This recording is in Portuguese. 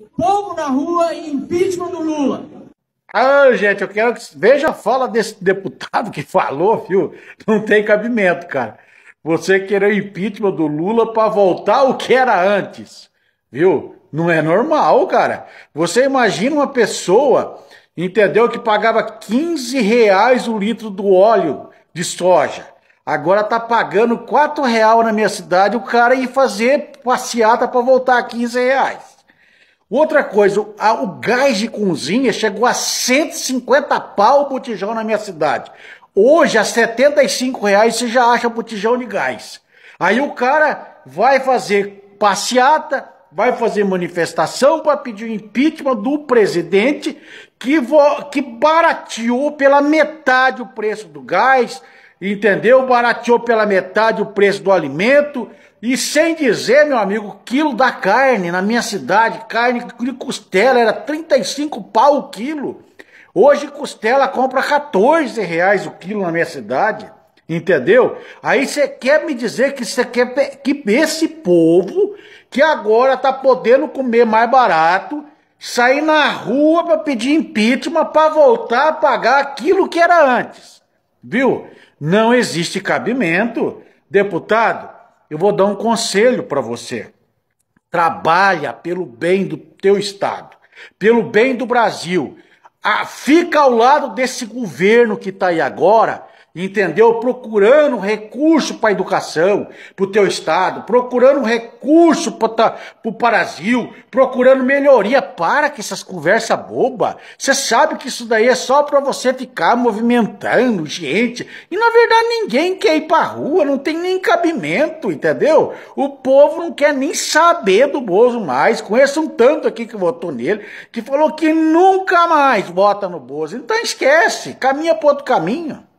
O povo na rua e impeachment do Lula. Ah, gente, eu quero que veja a fala desse deputado que falou, viu? Não tem cabimento, cara. Você querer impeachment do Lula para voltar o que era antes, viu? Não é normal, cara. Você imagina uma pessoa, entendeu, que pagava 15 reais o litro do óleo de soja. Agora tá pagando 4 reais na minha cidade o cara ir fazer passeata para voltar a 15 reais. Outra coisa, o gás de cozinha chegou a 150 pau o botijão na minha cidade. Hoje, a 75 reais, você já acha botijão de gás. Aí o cara vai fazer passeata, vai fazer manifestação para pedir o impeachment do presidente que, que barateou pela metade o preço do gás, entendeu? Barateou pela metade o preço do alimento e sem dizer, meu amigo, quilo da carne na minha cidade, carne de costela era 35 pau o quilo. Hoje costela compra 14 reais o quilo na minha cidade, entendeu? Aí você quer me dizer que você quer que esse povo que agora tá podendo comer mais barato, sair na rua para pedir impeachment para voltar a pagar aquilo que era antes. Viu? Não existe cabimento. Deputado, eu vou dar um conselho para você. Trabalha pelo bem do teu estado, pelo bem do Brasil. Ah, fica ao lado desse governo que está aí agora, entendeu? Procurando recurso para a educação, para o teu estado, procurando recurso para o Brasil, procurando melhoria. Para que essas conversas boba. Você sabe que isso daí é só para você ficar movimentando gente. E na verdade ninguém quer ir para rua, não tem nem cabimento, entendeu? O povo não quer nem saber do Bozo mais. Conheço um tanto aqui que votou nele, que falou que nunca mais vota no Bozo. Então esquece, caminha para outro caminho.